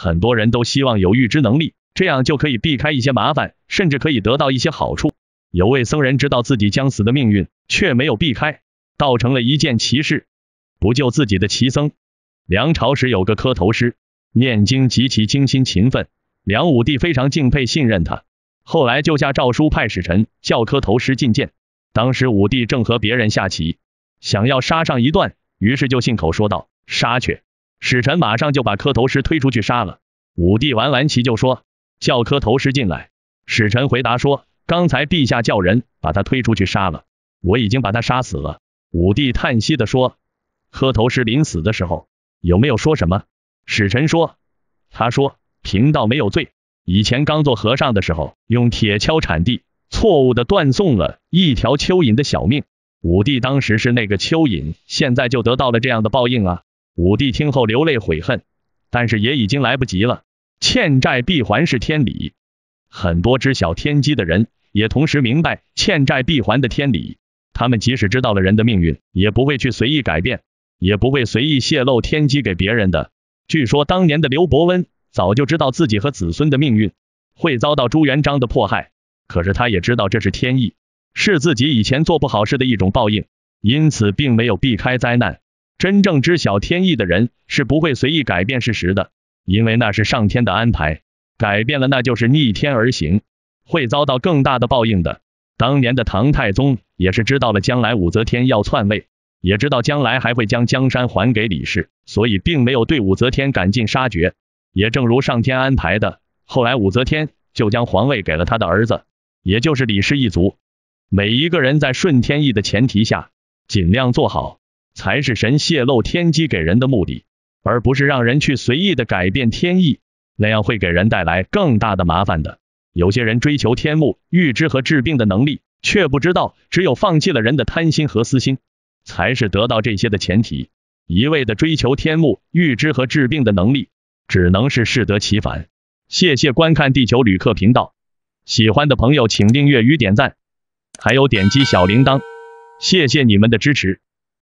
很多人都希望有预知能力，这样就可以避开一些麻烦，甚至可以得到一些好处。有位僧人知道自己将死的命运，却没有避开，倒成了一件奇事。不救自己的奇僧。梁朝时有个磕头师，念经极其精心勤奋，梁武帝非常敬佩信任他，后来就下诏书派使臣叫磕头师觐见。当时武帝正和别人下棋，想要杀上一段，于是就信口说道：“杀去。”使臣马上就把磕头师推出去杀了。武帝玩完棋就说：“叫磕头师进来。”使臣回答说：“刚才陛下叫人把他推出去杀了，我已经把他杀死了。”武帝叹息地说：“磕头师临死的时候有没有说什么？”使臣说：“他说贫道没有罪，以前刚做和尚的时候用铁锹铲地，错误的断送了一条蚯蚓的小命。武帝当时是那个蚯蚓，现在就得到了这样的报应啊。”武帝听后流泪悔恨，但是也已经来不及了。欠债必还是天理，很多知晓天机的人也同时明白欠债必还的天理。他们即使知道了人的命运，也不会去随意改变，也不会随意泄露天机给别人的。据说当年的刘伯温早就知道自己和子孙的命运会遭到朱元璋的迫害，可是他也知道这是天意，是自己以前做不好事的一种报应，因此并没有避开灾难。真正知晓天意的人是不会随意改变事实的，因为那是上天的安排，改变了那就是逆天而行，会遭到更大的报应的。当年的唐太宗也是知道了将来武则天要篡位，也知道将来还会将江山还给李氏，所以并没有对武则天赶尽杀绝。也正如上天安排的，后来武则天就将皇位给了他的儿子，也就是李氏一族。每一个人在顺天意的前提下，尽量做好。才是神泄露天机给人的目的，而不是让人去随意的改变天意，那样会给人带来更大的麻烦的。有些人追求天目预知和治病的能力，却不知道只有放弃了人的贪心和私心，才是得到这些的前提。一味的追求天目预知和治病的能力，只能是适得其反。谢谢观看地球旅客频道，喜欢的朋友请订阅与点赞，还有点击小铃铛，谢谢你们的支持。